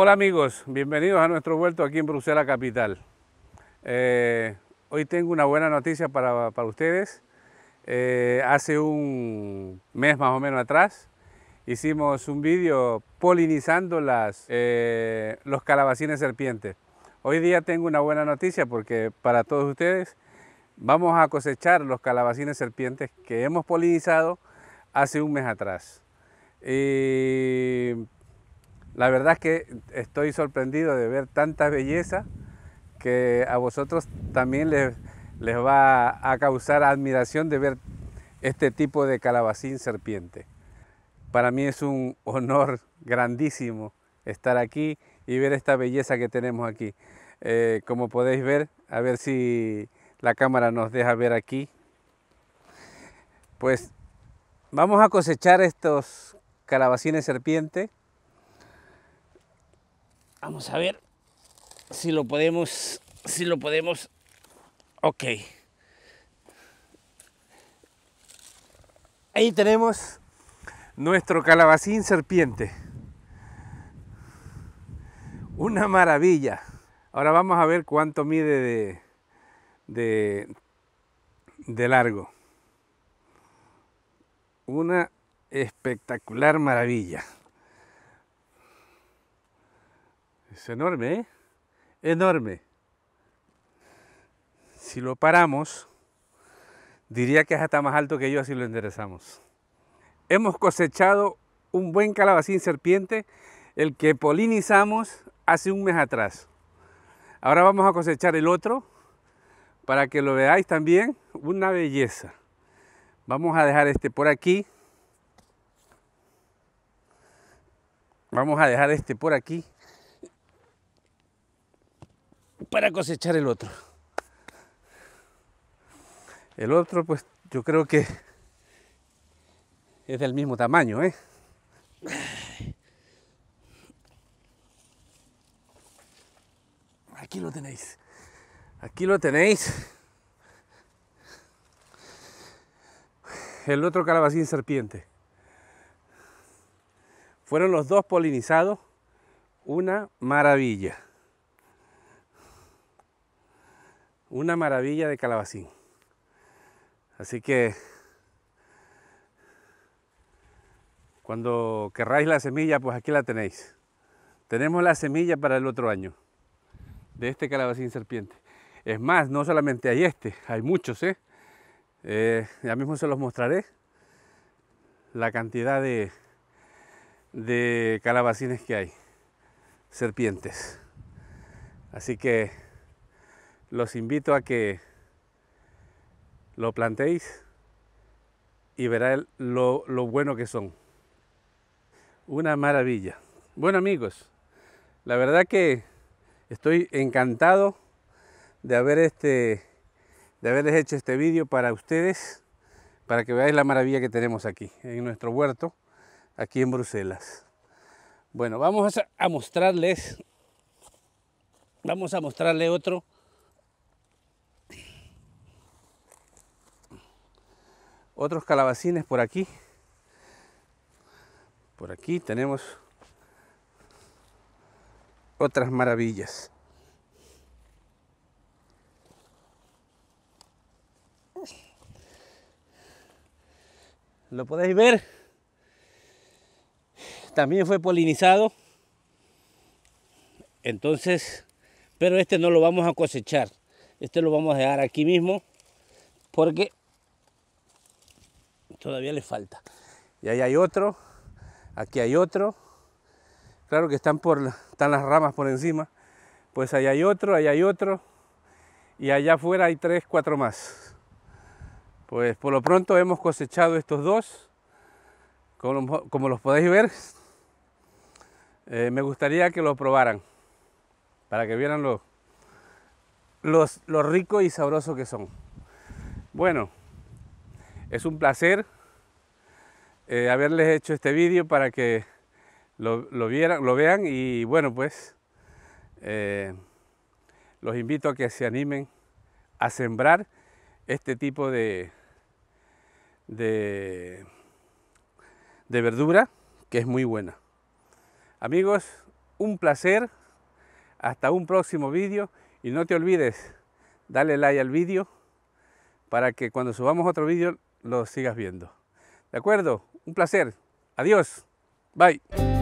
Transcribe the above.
Hola amigos, bienvenidos a nuestro vuelto aquí en Bruselas Capital. Eh, hoy tengo una buena noticia para, ustedes. Eh, hace un mes más o menos atrás hicimos un vídeo polinizando las, eh, los calabacines serpientes. Hoy día tengo una buena noticia porque para todos ustedes vamos a cosechar los calabacines serpientes que hemos polinizado hace un mes atrás. La verdad es que estoy sorprendido de ver tanta belleza que a vosotros también les, va a causar admiración de ver este tipo de calabacín serpiente. Para mí es un honor grandísimo estar aquí y ver esta belleza que tenemos aquí. Eh, como podéis ver, a ver si la cámara nos deja ver aquí. Pues vamos a cosechar estos calabacines serpiente Vamos a ver si lo podemos, si lo podemos. Ok. Ahí tenemos nuestro calabacín serpiente. Una maravilla. Ahora vamos a ver cuánto mide de, de, de largo. Una espectacular maravilla. enorme, ¿eh? Enorme. Si lo paramos, diría que es hasta más alto que yo si lo enderezamos. Hemos cosechado un buen calabacín serpiente, el que polinizamos hace un mes atrás. Ahora vamos a cosechar el otro para que lo veáis también, una belleza. Vamos a dejar este por aquí. Vamos a dejar este por aquí para cosechar el otro. El otro, pues yo creo que es del mismo tamaño, ¿eh? Aquí lo tenéis. Aquí lo tenéis. El otro calabacín serpiente. Fueron los dos polinizados. Una maravilla. una maravilla de calabacín. Así que cuando querráis la semilla, pues aquí la tenéis. Tenemos la semilla para el otro año de este calabacín serpiente. Es más, no solamente hay este, hay muchos, ¿eh? eh ya mismo se los mostraré la cantidad de, de calabacines que hay, serpientes. Así que los invito a que lo plantéis y verá lo, bueno que son. Una maravilla. Bueno amigos, la verdad que estoy encantado de haber este de haberles hecho este vídeo para ustedes, para que veáis la maravilla que tenemos aquí, en nuestro huerto, aquí en Bruselas. Bueno, vamos a mostrarles, vamos a mostrarle otro otros calabacines por aquí. Por aquí tenemos otras maravillas. Lo podéis ver. También fue polinizado. Entonces, pero este no lo vamos a cosechar. Este lo vamos a dejar aquí mismo porque todavía le falta. Y ahí hay otro, aquí hay otro. Claro que están, por, están las ramas por encima. Pues ahí hay otro, ahí hay otro. Y allá afuera hay tres, cuatro más. Pues por lo pronto hemos cosechado estos dos. Como, los podéis ver, eh, me gustaría que lo probaran. Para que vieran lo, los, lo rico y sabroso que son. Bueno. Es un placer eh, haberles hecho este vídeo para que lo, vieran, lo vean y bueno, pues eh, los invito a que se animen a sembrar este tipo de, de, de verdura que es muy buena. Amigos, un placer. Hasta un próximo vídeo y no te olvides, darle like al vídeo para que cuando subamos otro vídeo lo sigas viendo. ¿De acuerdo? Un placer. Adiós. Bye.